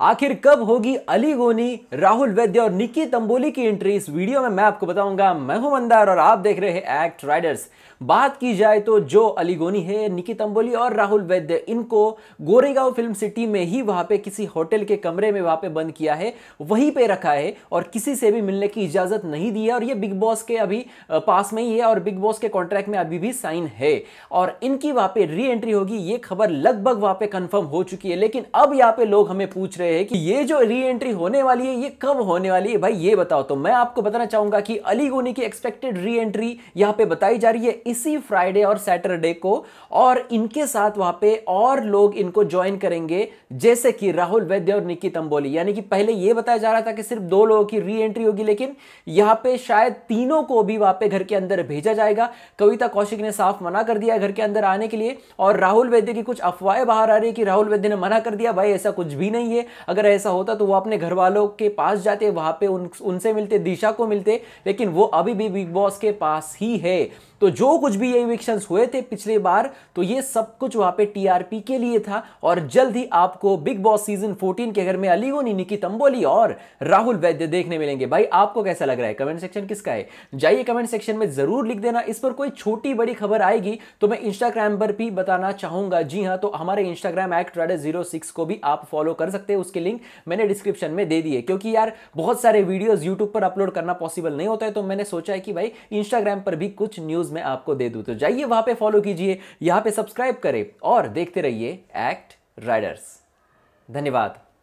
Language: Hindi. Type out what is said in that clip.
आखिर कब होगी अली गोनी राहुल वैद्य और निकी तंबोली की एंट्री इस वीडियो में मैं आपको बताऊंगा मैं हूं मंदार और आप देख रहे हैं एक्ट राइडर्स बात की जाए तो जो अली गोनी है निकी तंबोली और राहुल वैद्य इनको गोरेगांव फिल्म सिटी में ही वहां पे किसी होटल के कमरे में वहां पे बंद किया है वहीं पे रखा है और किसी से भी मिलने की इजाजत नहीं दी है और ये बिग बॉस के अभी पास में ही है और बिग बॉस के कॉन्ट्रैक्ट में अभी भी साइन है और इनकी वहां पे री एंट्री होगी ये खबर लगभग वहां पे कंफर्म हो चुकी है लेकिन अब यहां पे लोग हमें पूछ रहे रहे हैं कि ये जो री एंट्री होने वाली है ये कब होने वाली है भाई ये बताओ तो मैं आपको बताना चाहूंगा कि अली गोनी की एक्सपेक्टेड री एंट्री यहाँ पे बताई जा रही है इसी फ्राइडे और सैटरडे को और इनके साथ वहां पे और लोग इनको ज्वाइन करेंगे जैसे कि राहुल वैद्य और निकी तंबोली यानी कि पहले ये बताया जा रहा था कि सिर्फ दो लोगों की री एंट्री होगी लेकिन यहाँ पे शायद तीनों को भी वहां पे घर के अंदर भेजा जाएगा कविता कौशिक ने साफ मना कर दिया घर के अंदर आने के लिए और राहुल वैद्य की कुछ अफवाहें बाहर आ रही है कि राहुल वैद्य ने मना कर दिया भाई ऐसा कुछ भी नहीं है अगर ऐसा होता तो वो अपने घर वालों के पास जाते वहाँ पे उन उनसे मिलते दिशा को मिलते लेकिन वो अभी भी बिग बॉस के पास ही है तो जो कुछ भी ये इविक्शन हुए थे पिछले बार तो ये सब कुछ वहाँ पे टीआरपी के लिए था और जल्द ही आपको बिग बॉस सीजन 14 के घर में अलीगोनी निकी तंबोली और राहुल वैद्य देखने मिलेंगे भाई आपको कैसा लग रहा है कमेंट सेक्शन किसका है जाइए कमेंट सेक्शन में जरूर लिख देना इस पर कोई छोटी बड़ी खबर आएगी तो मैं इंस्टाग्राम पर भी बताना चाहूंगा जी हाँ तो हमारे इंस्टाग्राम एक्ट को भी आप फॉलो कर सकते हैं उसके लिंक मैंने डिस्क्रिप्शन में दे दिए क्योंकि यार बहुत सारे वीडियोज़ यूट्यूब पर अपलोड करना पॉसिबल नहीं होता है तो मैंने सोचा है कि भाई इंस्टाग्राम पर भी कुछ न्यूज़ मैं आपको दे दूँ तो जाइए वहां पर फॉलो कीजिए यहां पर सब्सक्राइब करें और देखते रहिए एक्ट राइडर्स धन्यवाद